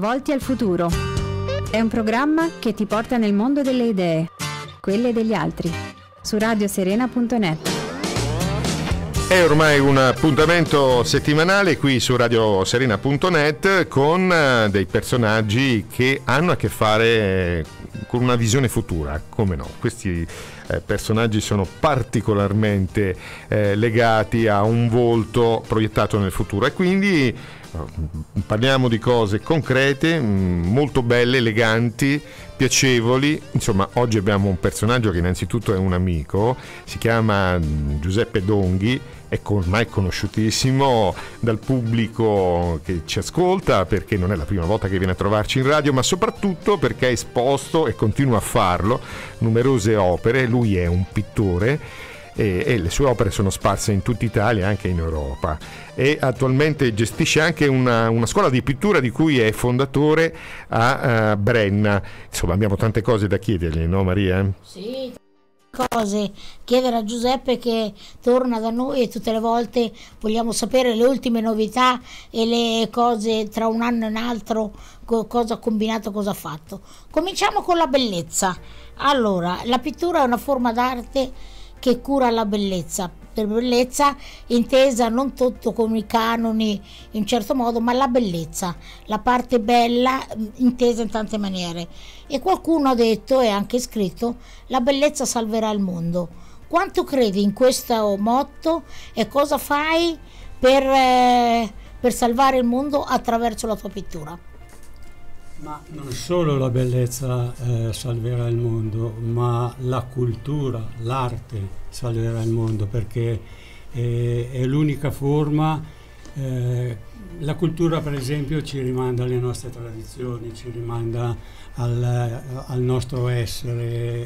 Volti al futuro. È un programma che ti porta nel mondo delle idee, quelle degli altri, su radioserena.net. È ormai un appuntamento settimanale qui su radioserena.net con eh, dei personaggi che hanno a che fare eh, con una visione futura, come no? Questi eh, personaggi sono particolarmente legati a un volto proiettato nel futuro e quindi Mm, parliamo di cose concrete, mm, molto belle, eleganti, piacevoli. Insomma, oggi abbiamo un personaggio che innanzitutto è un amico, si chiama mm, Giuseppe Donghi, è ormai conosciutissimo dal pubblico che ci ascolta perché non è la prima volta che viene a trovarci in radio, ma soprattutto perché ha esposto e continua a farlo numerose opere. Lui è un pittore e, e, le sue opere sono sparse in tutta Italia e anche in Europa. E attualmente gestisce anche una, una, scuola di pittura di cui è fondatore a uh, Brenna. Insomma, abbiamo tante cose da chiedergli, no Maria? Sì cose, chiedere a Giuseppe che torna da noi e tutte le volte vogliamo sapere le ultime novità e le cose tra un anno e un altro, cosa ha combinato, cosa ha fatto. Cominciamo con la bellezza. Allora, la pittura è una forma d'arte che cura la bellezza. Per bellezza intesa non tutto con i canoni in certo modo, ma la bellezza, la parte bella mm, intesa in tante maniere. E qualcuno ha detto e anche scritto, la bellezza salverà il mondo. Quanto credi in questo motto e cosa fai per, eh, per salvare il mondo attraverso la tua pittura? Ma non solo la bellezza eh, salverà il mondo, ma la cultura, l'arte salverà il mondo perché è, eh, è l'unica forma. Eh, la cultura, per esempio, ci rimanda alle nostre tradizioni, ci rimanda al, al nostro essere.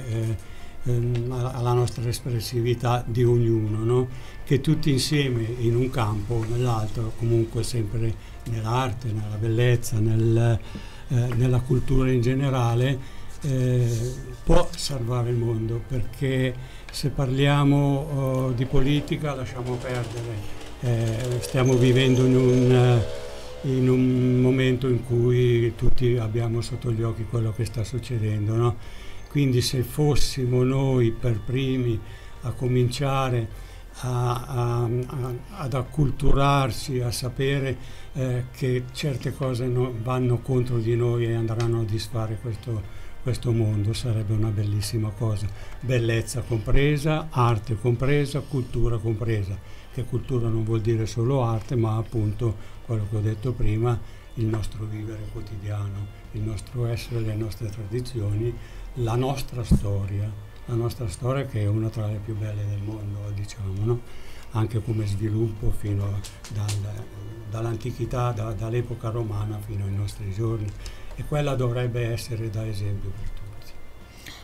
Eh, ehm, alla nostra espressività di ognuno, no? che tutti insieme in un campo o nell'altro, comunque sempre nell'arte, nella bellezza, nel, eh, nella cultura in generale, eh, può salvare il mondo, perché se parliamo oh, di politica lasciamo perdere. Eh, stiamo vivendo in un, eh, in un, momento in cui tutti abbiamo sotto gli occhi quello che sta succedendo. No? Quindi se fossimo noi per primi a cominciare a, a, ad acculturarsi, a sapere eh, che certe cose no, vanno contro di noi e andranno a disfare questo, questo mondo, sarebbe una bellissima cosa. Bellezza compresa, arte compresa, cultura compresa, che cultura non vuol dire solo arte, ma appunto quello che ho detto prima, il nostro vivere quotidiano, il nostro essere, le nostre tradizioni, la nostra storia la nostra storia che è una tra le più belle del mondo, diciamo, no? anche come sviluppo fino dal, dall'antichità, da, dall'epoca romana fino ai nostri giorni e quella dovrebbe essere da esempio per tutti.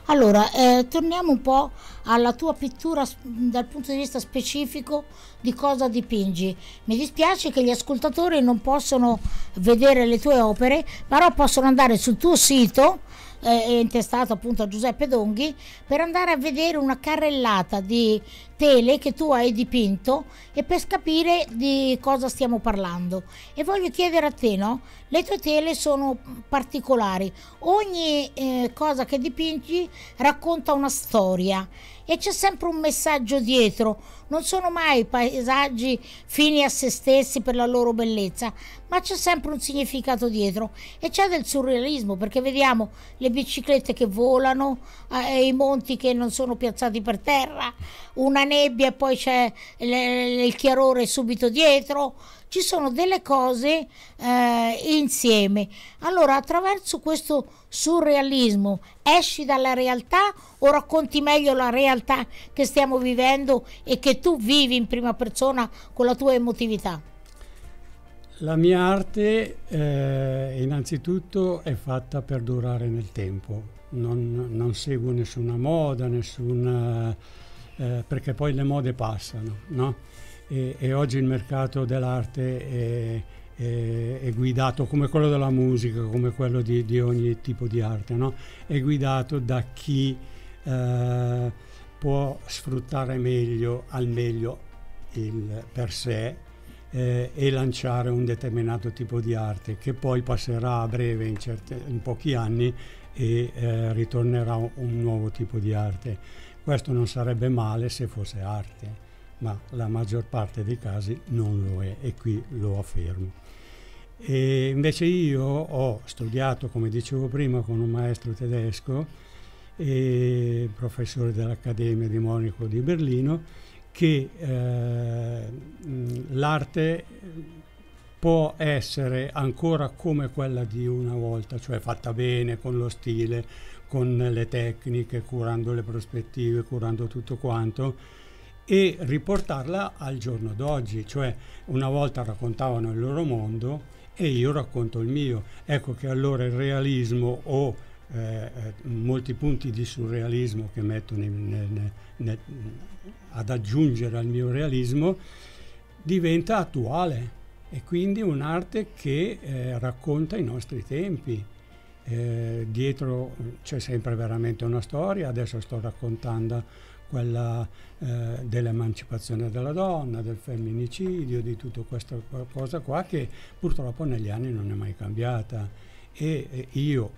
Allora, eh, torniamo un po' alla tua pittura dal punto di vista specifico di cosa dipingi. Mi dispiace che gli ascoltatori non possono vedere le tue opere, però possono andare sul tuo sito eh, intestato appunto a Giuseppe Donghi, per andare a vedere una carrellata di tele che tu hai dipinto e per capire di cosa stiamo parlando. E voglio chiedere a te, no? Le tue tele sono particolari, ogni eh, cosa che dipingi racconta una storia e c'è sempre un messaggio dietro, non sono mai paesaggi fini a se stessi per la loro bellezza, ma c'è sempre un significato dietro e c'è del surrealismo perché vediamo le biciclette che volano, eh, i monti che non sono piazzati per terra, una nebbia e poi c'è il chiarore subito dietro, ci sono delle cose eh, insieme. Allora, attraverso questo surrealismo, esci dalla realtà o racconti meglio la realtà che stiamo vivendo e che tu vivi in prima persona con la tua emotività? La mia arte eh, innanzitutto è fatta per durare nel tempo, non, non seguo nessuna moda, nessuna eh, eh, perché poi le mode passano, no? e, e, oggi il mercato dell'arte è, è, è, guidato come quello della musica, come quello di, di ogni tipo di arte, no? è guidato da chi eh, può sfruttare meglio, al meglio il, per sé eh, e lanciare un determinato tipo di arte che poi passerà a breve, in, certe, in pochi anni, e eh, ritornerà un nuovo tipo di arte. Questo non sarebbe male se fosse arte, ma la maggior parte dei casi non lo è e qui lo affermo. E invece io ho studiato, come dicevo prima, con un maestro tedesco, e professore dell'Accademia di Monaco di Berlino, che eh, l'arte può essere ancora come quella di una volta, cioè fatta bene, con lo stile, con le tecniche, curando le prospettive, curando tutto quanto, e riportarla al giorno d'oggi, cioè una volta raccontavano il loro mondo e io racconto il mio. Ecco che allora il realismo o eh, eh molti punti di surrealismo che metto ne, ne, ne, ad aggiungere al mio realismo diventa attuale e quindi un'arte che eh, racconta i nostri tempi. Eh, dietro mm, c'è sempre veramente una storia, adesso sto raccontando quella eh, dell'emancipazione della donna, del femminicidio, di tutta questa cosa qua che purtroppo negli anni non è mai cambiata e eh, io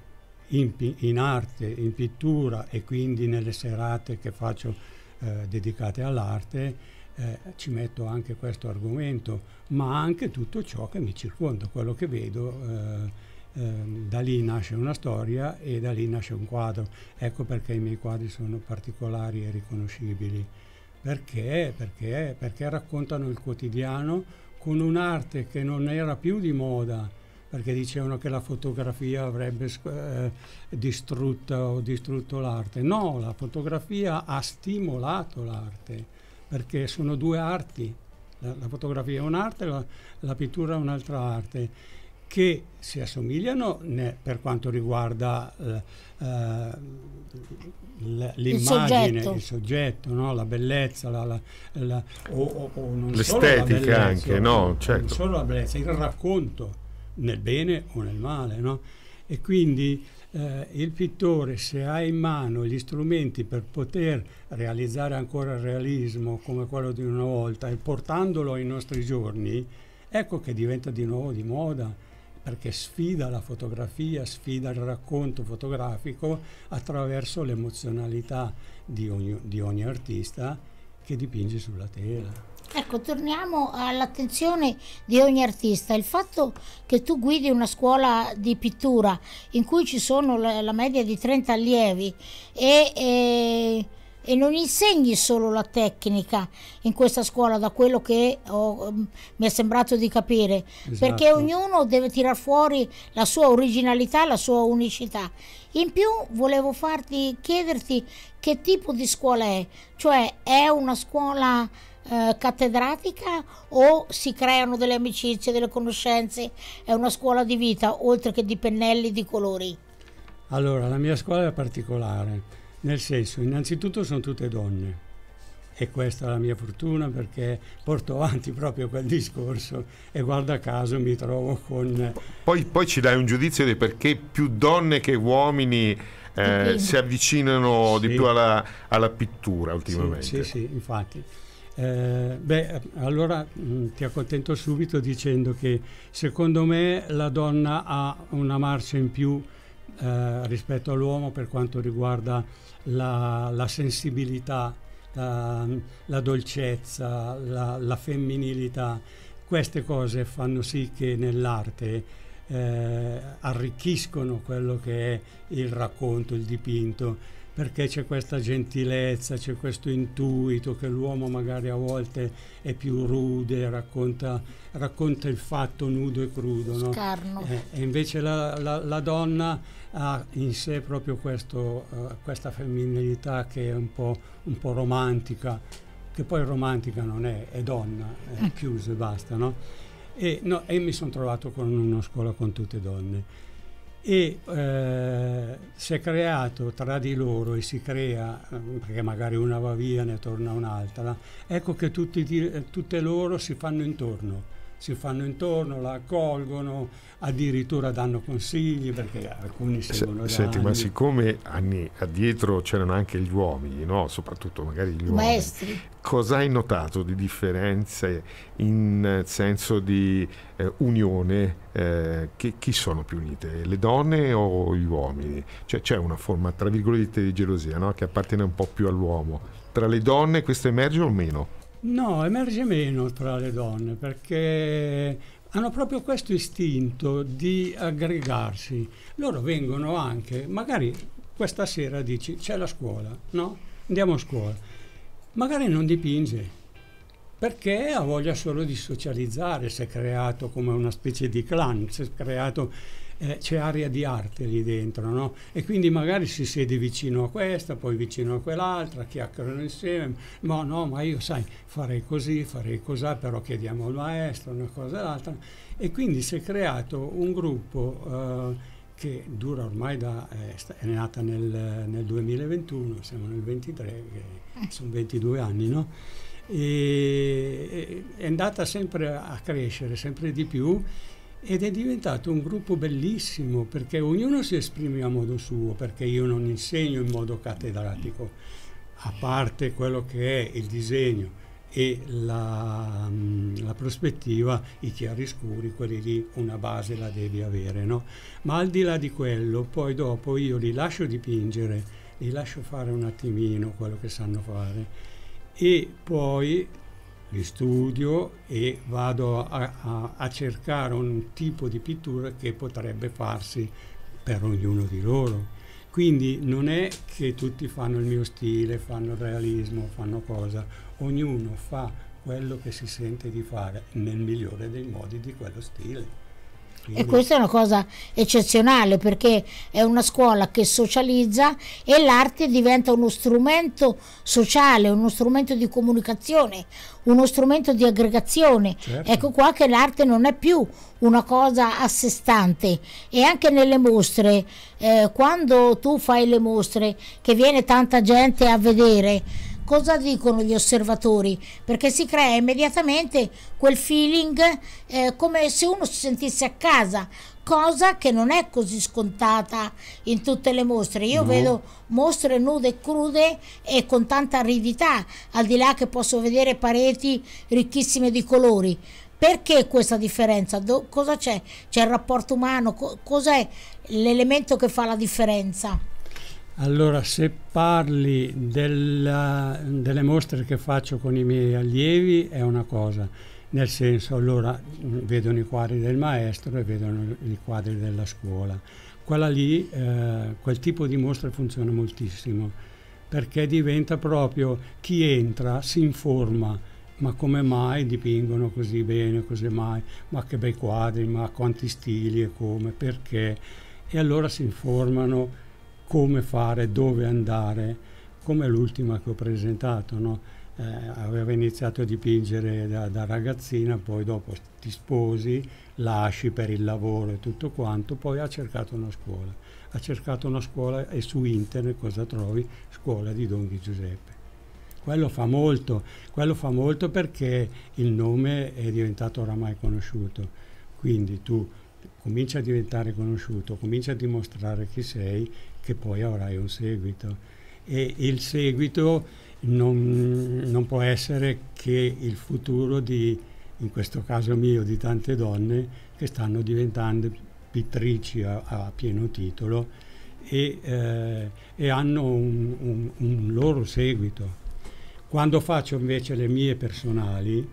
in, in arte, in pittura e quindi nelle serate che faccio eh, dedicate all'arte, eh, ci metto anche questo argomento, ma anche tutto ciò che mi circonda, quello che vedo. Eh, ehm, da lì nasce una storia e da lì nasce un quadro. Ecco perché i miei quadri sono particolari e riconoscibili. Perché? Perché? Perché raccontano il quotidiano con un'arte che non era più di moda, perché dicevano che la fotografia avrebbe eh, distrutto, distrutto l'arte. No, la fotografia ha stimolato l'arte perché sono due arti, la, la fotografia è un'arte, la, la pittura è un'altra arte che si assomigliano per quanto riguarda uh, l'immagine, il soggetto, il soggetto no? la bellezza, la, la, la, o, o l'estetica anche, no? Certo. Non solo la bellezza, il racconto nel bene o nel male, no? E quindi eh, il pittore se ha in mano gli strumenti per poter realizzare ancora il realismo come quello di una volta e portandolo ai nostri giorni, ecco che diventa di nuovo di moda perché sfida la fotografia, sfida il racconto fotografico attraverso l'emozionalità di ogni, di ogni artista che dipinge sulla tela. Ecco, torniamo all'attenzione di ogni artista. Il fatto che tu guidi una scuola di pittura in cui ci sono la, media di 30 allievi e, e, e, non insegni solo la tecnica in questa scuola, da quello che ho, mm, mi è sembrato di capire, esatto. perché ognuno deve tirar fuori la sua originalità, la sua unicità. In più volevo farti chiederti che tipo di scuola è, cioè è una scuola eh, cattedratica o si creano delle amicizie, delle conoscenze? È una scuola di vita, oltre che di pennelli di colori. Allora, la mia scuola è particolare, nel senso, innanzitutto sono tutte donne e questa è la mia fortuna perché porto avanti proprio quel discorso e guarda caso mi trovo con... Poi, poi ci dai un giudizio di perché più donne che uomini eh, si avvicinano sì. di più alla, alla pittura ultimamente. Sì, sì, sì infatti. Eh, beh, allora mh, mm, ti accontento subito dicendo che secondo me la donna ha una marcia in più eh, rispetto all'uomo per quanto riguarda la, la sensibilità, la, la dolcezza, la, la, femminilità. Queste cose fanno sì che nell'arte eh, arricchiscono quello che è il racconto, il dipinto perché c'è questa gentilezza, c'è questo intuito che l'uomo magari a volte è più rude, racconta, racconta il fatto nudo e crudo. No? Eh, e invece la, la, la, donna ha in sé proprio questo, uh, questa femminilità che è un po', un po', romantica, che poi romantica non è, è donna, è eh. chiusa e basta. No? E, no, e mi sono trovato con una scuola con tutte donne e eh, si è creato tra di loro e si crea, eh, perché magari una va via e ne torna un'altra, ecco che tutti, tutte loro si fanno intorno si fanno intorno, la accolgono, addirittura danno consigli perché alcuni seguono S- Senti, anni. ma siccome anni addietro c'erano anche gli uomini, no? soprattutto magari gli Maestri. uomini, cosa hai notato di differenze in eh, senso di eh, unione? Eh, che, chi sono più unite, le donne o gli uomini? Cioè, c'è una forma, tra virgolette, di gelosia no? che appartiene un po' più all'uomo. Tra le donne questo emerge o meno? No, emerge meno tra le donne perché hanno proprio questo istinto di aggregarsi. Loro vengono anche, magari questa sera dici c'è la scuola, no? Andiamo a scuola. Magari non dipinge perché ha voglia solo di socializzare, si è creato come una specie di clan, si è creato eh, c'è aria di arte lì dentro, no? E quindi magari si siede vicino a questa, poi vicino a quell'altra, chiacchierano insieme, no, no, ma io sai, farei così, farei così, però chiediamo al maestro, una cosa e l'altra. E quindi si è creato un gruppo... Eh, che dura ormai da, eh, è nata nel, nel 2021, siamo nel 23, sono 22 anni, no? E, è andata sempre a crescere, sempre di più ed è diventato un gruppo bellissimo perché ognuno si esprime a modo suo, perché io non insegno in modo cattedratico, a parte quello che è il disegno e la, mm, la prospettiva, i chiaroscuri, quelli lì una base la devi avere, no? Ma al di là di quello, poi dopo io li lascio dipingere, li lascio fare un attimino quello che sanno fare e poi li studio e vado a, a, a cercare un tipo di pittura che potrebbe farsi per ognuno di loro. Quindi non è che tutti fanno il mio stile, fanno il realismo, fanno cosa, ognuno fa quello che si sente di fare nel migliore dei modi di quello stile. E questa è una cosa eccezionale perché è una scuola che socializza e l'arte diventa uno strumento sociale, uno strumento di comunicazione, uno strumento di aggregazione. Certo. Ecco qua che l'arte non è più una cosa a sé stante e anche nelle mostre, eh, quando tu fai le mostre che viene tanta gente a vedere, cosa dicono gli osservatori? Perché si crea immediatamente quel feeling eh, come se uno si sentisse a casa, cosa che non è così scontata in tutte le mostre. Io no. vedo mostre nude e crude e con tanta aridità, al di là che posso vedere pareti ricchissime di colori. Perché questa differenza? Do cosa c'è? C'è il rapporto umano? Co cos'è l'elemento che fa la differenza? Allora, se parli della, delle mostre che faccio con i miei allievi è una cosa, nel senso, allora mm, vedono i quadri del maestro e vedono i quadri della scuola. Quella lì, eh, quel tipo di mostra funziona moltissimo, perché diventa proprio chi entra si informa, ma come mai dipingono così bene, così mai, ma che bei quadri, ma quanti stili e come, perché. E allora si informano come fare, dove andare, come l'ultima che ho presentato. No? Eh, aveva iniziato a dipingere da, da, ragazzina, poi dopo ti sposi, lasci per il lavoro e tutto quanto, poi ha cercato una scuola. Ha cercato una scuola e su internet cosa trovi? Scuola di Don Di Giuseppe. Quello fa molto, quello fa molto perché il nome è diventato oramai conosciuto. Quindi tu cominci a diventare conosciuto, cominci a dimostrare chi sei che poi avrai un seguito. E il seguito non, non può essere che il futuro di, in questo caso mio, di tante donne che stanno diventando pittrici a, a pieno titolo e, eh, e hanno un, un, un loro seguito. Quando faccio invece le mie personali,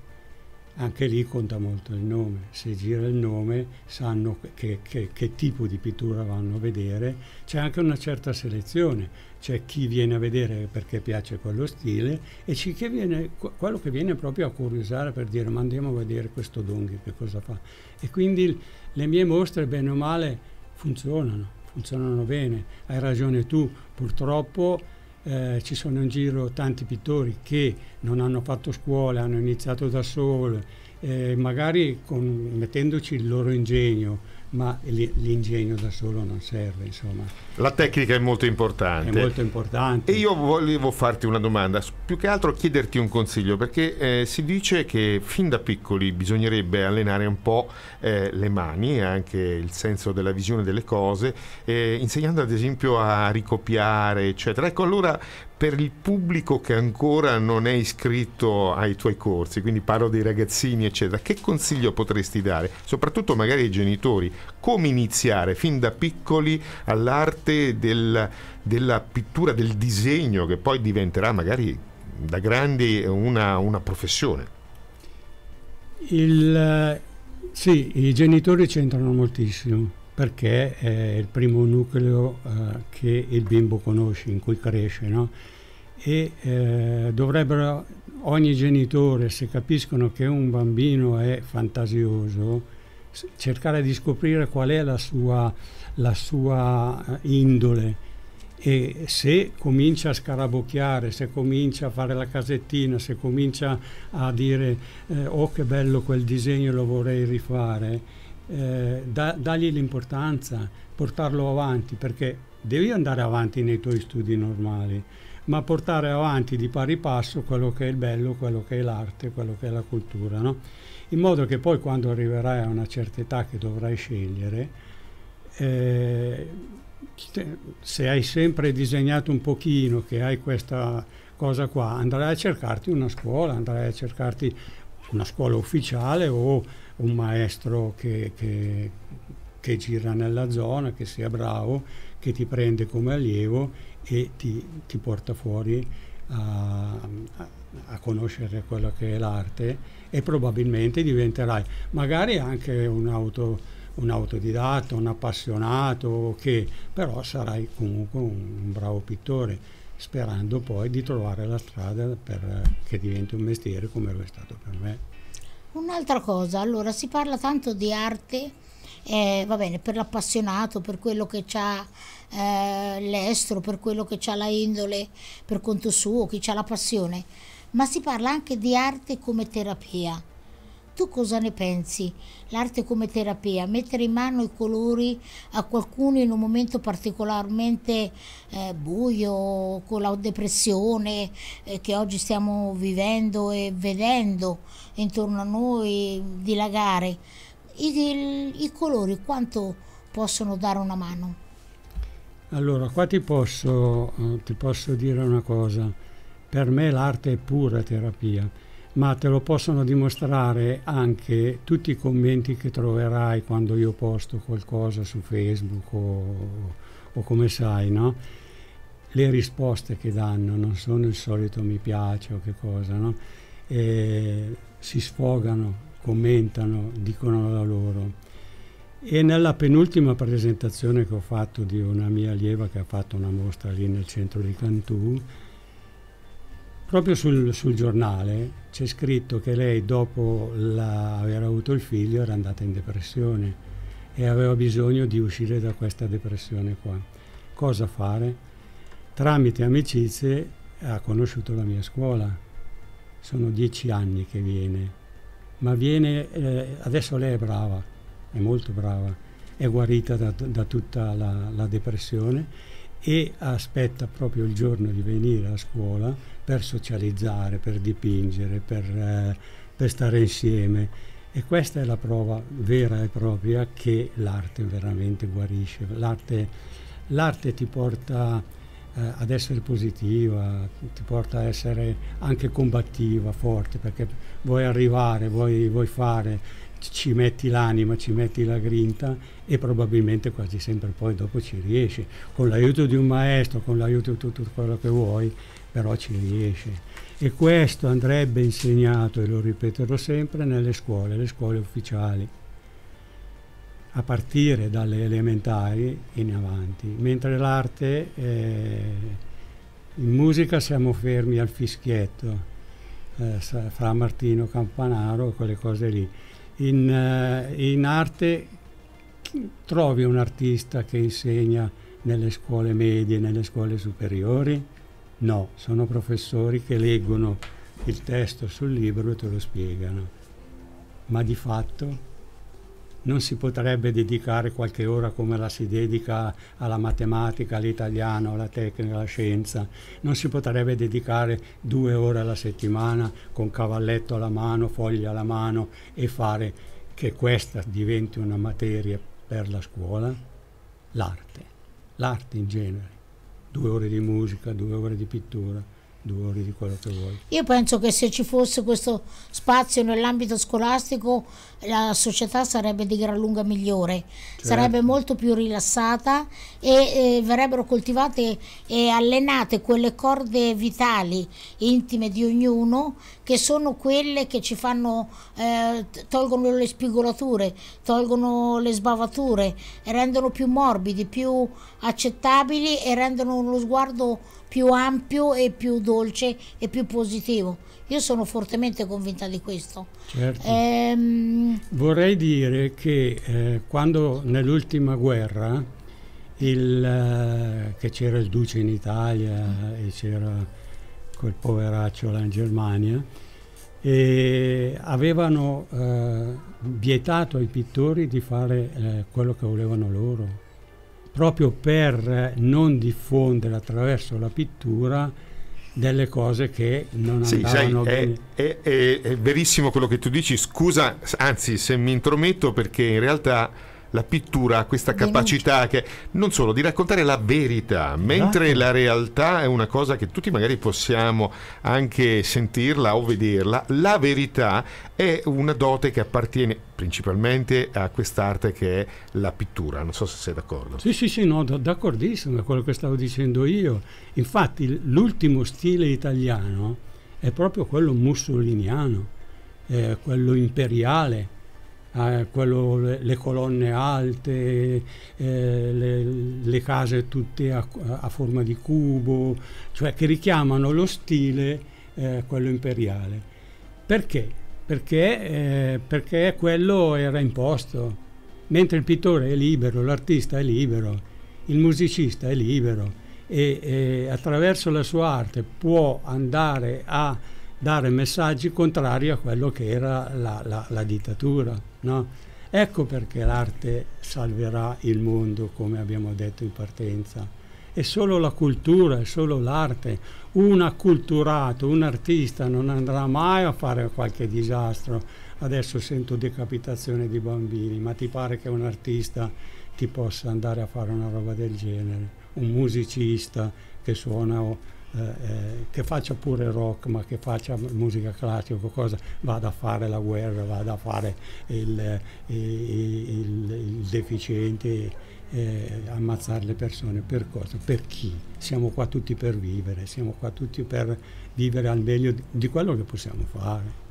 anche lì conta molto il nome, se gira il nome sanno che, che, che tipo di pittura vanno a vedere, c'è anche una certa selezione, c'è chi viene a vedere perché piace quello stile e c'è chi viene, quello che viene proprio a curiosare per dire ma andiamo a vedere questo Dunghi che cosa fa. E quindi le mie mostre bene o male funzionano, funzionano bene, hai ragione tu, purtroppo eh, ci sono in giro tanti pittori che non hanno fatto scuola, hanno iniziato da solo, eh, magari con, mettendoci il loro ingegno, ma l'ingegno da solo non serve, insomma. La tecnica è molto importante. È molto importante. E io volevo farti una domanda, più che altro chiederti un consiglio, perché eh, si dice che fin da piccoli bisognerebbe allenare un po' eh, le mani e anche il senso della visione delle cose, eh, insegnando ad esempio a ricopiare, eccetera. Ecco, allora per il pubblico che ancora non è iscritto ai tuoi corsi, quindi parlo dei ragazzini, eccetera, che consiglio potresti dare, soprattutto magari ai genitori, come iniziare fin da piccoli all'arte del, della pittura, del disegno, che poi diventerà magari da grandi una, una professione? Il, sì, i genitori c'entrano moltissimo perché è il primo nucleo eh, che il bimbo conosce, in cui cresce, no? e eh, dovrebbero ogni genitore, se capiscono che un bambino è fantasioso, cercare di scoprire qual è la sua, la sua eh, indole e se comincia a scarabocchiare, se comincia a fare la casettina, se comincia a dire eh, oh che bello quel disegno lo vorrei rifare, eh, da, dargli l'importanza, portarlo avanti, perché devi andare avanti nei tuoi studi normali, ma portare avanti di pari passo quello che è il bello, quello che è l'arte, quello che è la cultura, no? in modo che poi quando arriverai a una certa età che dovrai scegliere, eh, se hai sempre disegnato un pochino, che hai questa cosa qua, andrai a cercarti una scuola, andrai a cercarti una scuola ufficiale o un maestro che, che, che gira nella zona, che sia bravo, che ti prende come allievo e ti, ti porta fuori a, a, conoscere quella che è l'arte e probabilmente diventerai magari anche un, auto, un autodidatta, un appassionato, che però sarai comunque un, un bravo pittore sperando poi di trovare la strada per, che diventi un mestiere come lo è stato per me. Un'altra cosa, allora si parla tanto di arte, eh, va bene, per l'appassionato, per quello che ha eh, l'estro, per quello che ha la indole per conto suo, chi ha la passione, ma si parla anche di arte come terapia. Tu cosa ne pensi? L'arte come terapia, mettere in mano i colori a qualcuno in un momento particolarmente eh, buio, con la depressione eh, che oggi stiamo vivendo e vedendo intorno a noi dilagare. I, i, i colori quanto possono dare una mano? Allora, qua ti posso, eh, ti posso dire una cosa. Per me l'arte è pura terapia ma te lo possono dimostrare anche tutti i commenti che troverai quando io posto qualcosa su Facebook o, o come sai, no? Le risposte che danno non sono il solito mi piace o che cosa, no? E si sfogano, commentano, dicono la loro. E nella penultima presentazione che ho fatto di una mia allieva che ha fatto una mostra lì nel centro di Cantù, Proprio sul, sul giornale c'è scritto che lei dopo la, aver avuto il figlio era andata in depressione e aveva bisogno di uscire da questa depressione qua. Cosa fare? Tramite amicizie ha conosciuto la mia scuola, sono dieci anni che viene, ma viene, eh, adesso lei è brava, è molto brava, è guarita da, da tutta la, la depressione e aspetta proprio il giorno di venire a scuola per socializzare, per dipingere, per, eh, per stare insieme. E questa è la prova vera e propria che l'arte veramente guarisce, l'arte, l'arte ti porta eh, ad essere positiva, ti porta a essere anche combattiva, forte, perché vuoi arrivare, vuoi, vuoi fare, ci metti l'anima, ci metti la grinta e probabilmente quasi sempre poi dopo ci riesci, con l'aiuto di un maestro, con l'aiuto di tutto quello che vuoi, però ci riesci. E questo andrebbe insegnato, e lo ripeterò sempre, nelle scuole, le scuole ufficiali, a partire dalle elementari in avanti, mentre l'arte, eh, in musica siamo fermi al fischietto, eh, fra Martino Campanaro e quelle cose lì in, eh, in arte trovi un artista che insegna nelle scuole medie, nelle scuole superiori? No, sono professori che leggono il testo sul libro e te lo spiegano. Ma di fatto non si potrebbe dedicare qualche ora come la si dedica alla matematica, all'italiano, alla tecnica, alla scienza, non si potrebbe dedicare due ore alla settimana con cavalletto alla mano, foglia alla mano e fare che questa diventi una materia per la scuola? L'arte, l'arte in genere, due ore di musica, due ore di pittura due ore di quello che vuoi. Io penso che se ci fosse questo spazio nell'ambito scolastico la società sarebbe di gran lunga migliore, certo. sarebbe molto più rilassata e, e eh, verrebbero coltivate e allenate quelle corde vitali intime di ognuno che sono quelle che ci fanno, eh, tolgono le spigolature, tolgono le sbavature, rendono più morbidi, più accettabili e rendono uno sguardo più ampio e più dolce e più positivo. Io sono fortemente convinta di questo. Certo. Ehm... Vorrei dire che eh, quando nell'ultima guerra, il, eh, che c'era il duce in Italia mm. e c'era quel poveraccio là in Germania, e avevano eh, vietato ai pittori di fare eh, quello che volevano loro proprio per non diffondere attraverso la pittura delle cose che non sì, andavano sai, bene. È, è, è verissimo quello che tu dici, scusa, anzi se mi intrometto perché in realtà la pittura ha questa capacità che, non solo di raccontare la verità, mentre esatto. la realtà è una cosa che tutti magari possiamo anche sentirla o vederla, la verità è una dote che appartiene principalmente a quest'arte che è la pittura, non so se sei d'accordo. Sì, sì, sì, no, d'accordissimo da quello che stavo dicendo io. Infatti l'ultimo stile italiano è proprio quello mussoliniano, eh, quello imperiale quello, le, le, colonne alte, eh, le, le, case tutte a, a, forma di cubo, cioè che richiamano lo stile, eh, quello imperiale. Perché? Perché, eh, perché quello era imposto, mentre il pittore è libero, l'artista è libero, il musicista è libero e, e attraverso la sua arte può andare a dare messaggi contrari a quello che era la, la, la dittatura. No? Ecco perché l'arte salverà il mondo, come abbiamo detto in partenza. È solo la cultura, è solo l'arte. Un acculturato, un artista non andrà mai a fare qualche disastro. Adesso sento decapitazione di bambini, ma ti pare che un artista ti possa andare a fare una roba del genere? Un musicista che suona eh, eh, che faccia pure rock, ma che faccia musica classica, cosa, vada a fare la guerra, vada a fare il, eh, il, il, il deficiente, eh, ammazzare le persone. Per cosa? Per chi? Siamo qua tutti per vivere, siamo qua tutti per vivere al meglio di quello che possiamo fare.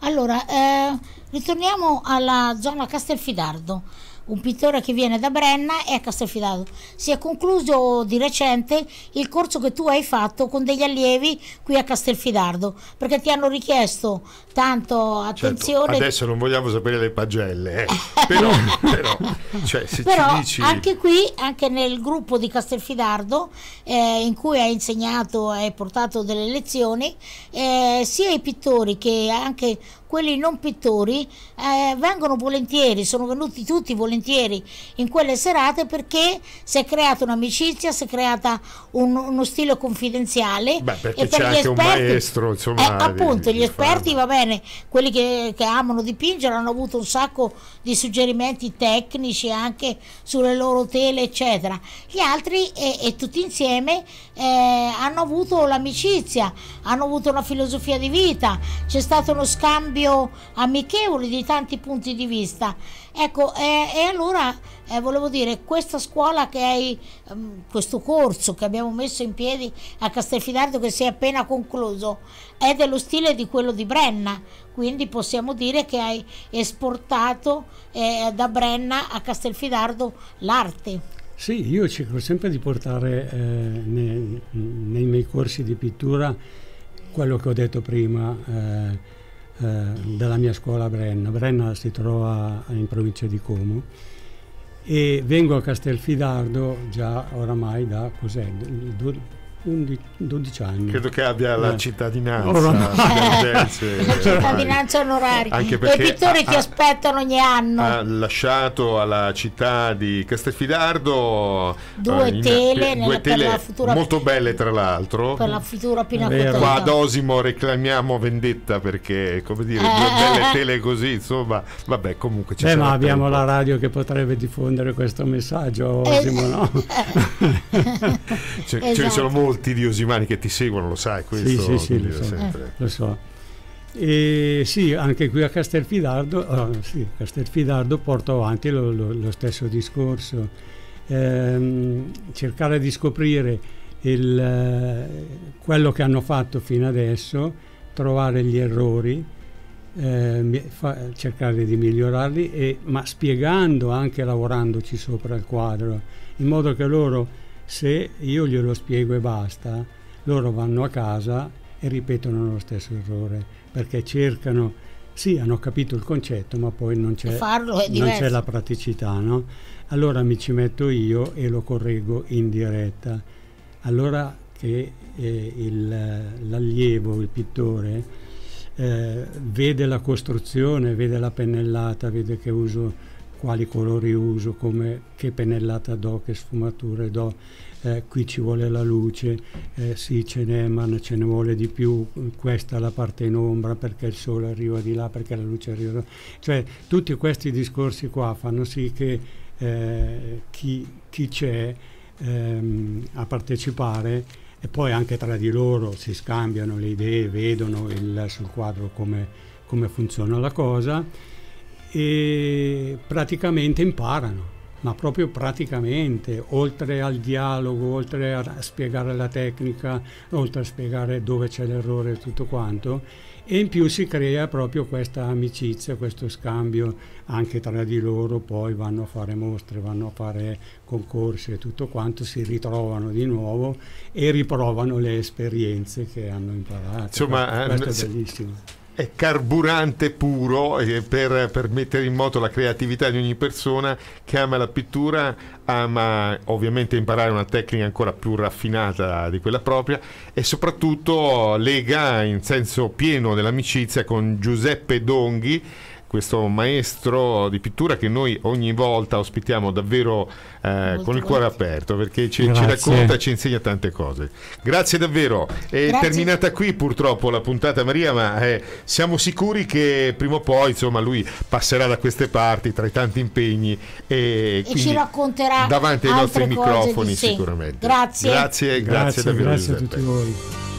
Allora, eh, ritorniamo alla zona Castelfidardo un pittore che viene da Brenna e a Castelfidardo. Si è concluso di recente il corso che tu hai fatto con degli allievi qui a Castelfidardo, perché ti hanno richiesto tanto certo, attenzione. Certo, adesso non vogliamo sapere le pagelle, eh. però, però, cioè, però dici... anche qui, anche nel gruppo di Castelfidardo, eh, in cui hai insegnato e portato delle lezioni, eh, sia i pittori che anche quelli non pittori eh, vengono volentieri, sono venuti tutti volentieri in quelle serate perché si è creata un'amicizia, si è creata un, uno stile confidenziale. Beh, perché per c'è anche esperti, un maestro, insomma. Eh, appunto, gli esperti, farlo. va bene, quelli che, che, amano dipingere hanno avuto un sacco di suggerimenti tecnici anche sulle loro tele, eccetera. Gli altri e, e tutti insieme eh, hanno avuto l'amicizia, hanno avuto una filosofia di vita, c'è stato uno scambio amichevole di tanti punti di vista. Ecco, eh, e allora eh, volevo dire, questa scuola che hai, ehm, questo corso che abbiamo messo in piedi a Castelfidardo che si è appena concluso, è dello stile di quello di Brenna, quindi possiamo dire che hai esportato eh, da Brenna a Castelfidardo l'arte. Sì, io cerco sempre di portare eh, nei, nei, miei corsi di pittura quello che ho detto prima eh, eh, della mia scuola a Brenna. Brenna si trova in provincia di Como e vengo a Castelfidardo già oramai da cos'è, 11, 12 anni. Credo che abbia eh. la cittadinanza. No, no. la cittadinanza onoraria. Anche perché I pittori ha, ti aspettano ogni anno. Ha lasciato alla città di Castelfidardo due eh, in, tele, in, due tele futura, molto belle tra l'altro. Per la futura pinacoteca. Qua ad Osimo reclamiamo vendetta perché, come dire, due eh. belle tele così, insomma, vabbè comunque ci Beh, ma abbiamo tempo. la radio che potrebbe diffondere questo messaggio, eh. Osimo, eh. no? ce, esatto. ce ne sono esatto. molti molti di Osimani che ti seguono, lo sai, questo sì, sì, lo, sì, lo, so. Eh. lo so. E sì, anche qui a Castelfidardo, oh, sì, Castelfidardo porto avanti lo, lo stesso discorso. Ehm, cercare di scoprire il, eh, quello che hanno fatto fino adesso, trovare gli errori, eh, fa, cercare di migliorarli, e, ma spiegando anche lavorandoci sopra il quadro, in modo che loro se io glielo spiego e basta, loro vanno a casa e ripetono lo stesso errore, perché cercano, sì, hanno capito il concetto, ma poi non c'è, non c'è la praticità, no? Allora mi ci metto io e lo correggo in diretta. Allora che eh, il, l'allievo, il pittore, eh, vede la costruzione, vede la pennellata, vede che uso quali colori uso, come, che pennellata do, che sfumature do, eh, qui ci vuole la luce, eh, sì ce n'è ma ce ne vuole di più, questa è la parte in ombra perché il sole arriva di là, perché la luce arriva di là. Cioè tutti questi discorsi qua fanno sì che eh, chi, chi c'è ehm, a partecipare e poi anche tra di loro si scambiano le idee, vedono il, sul quadro come, come funziona la cosa e praticamente imparano, ma proprio praticamente, oltre al dialogo, oltre a spiegare la tecnica, oltre a spiegare dove c'è l'errore e tutto quanto, e in più si crea proprio questa amicizia, questo scambio anche tra di loro, poi vanno a fare mostre, vanno a fare concorsi e tutto quanto, si ritrovano di nuovo e riprovano le esperienze che hanno imparato. Insomma, questo, questo è ehm, bellissimo è carburante puro eh, per, per, mettere in moto la creatività di ogni persona che ama la pittura, ama ovviamente imparare una tecnica ancora più raffinata di quella propria e soprattutto lega in senso pieno dell'amicizia con Giuseppe Donghi questo maestro di pittura che noi ogni volta ospitiamo davvero eh, con il cuore aperto perché ci, ci racconta e ci insegna tante cose. Grazie davvero. È Grazie. terminata qui purtroppo la puntata Maria, ma eh, siamo sicuri che prima o poi insomma, lui passerà da queste parti tra i tanti impegni e, e ci racconterà davanti ai nostri microfoni sicuramente. Grazie. Grazie, grazie, grazie davvero. Grazie a tutti voi.